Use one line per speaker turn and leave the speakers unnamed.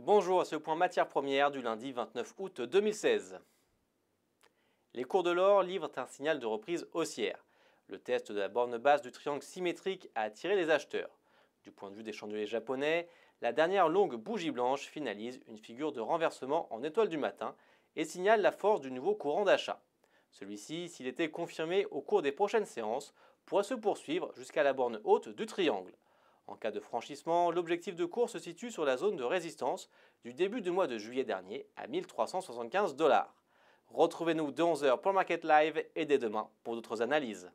Bonjour à ce point matière première du lundi 29 août 2016. Les cours de l'or livrent un signal de reprise haussière. Le test de la borne basse du triangle symétrique a attiré les acheteurs. Du point de vue des chandeliers japonais, la dernière longue bougie blanche finalise une figure de renversement en étoile du matin et signale la force du nouveau courant d'achat. Celui-ci, s'il était confirmé au cours des prochaines séances, pourrait se poursuivre jusqu'à la borne haute du triangle. En cas de franchissement, l'objectif de cours se situe sur la zone de résistance du début du mois de juillet dernier à 1375 dollars. Retrouvez-nous dès 11h pour Market Live et dès demain pour d'autres analyses.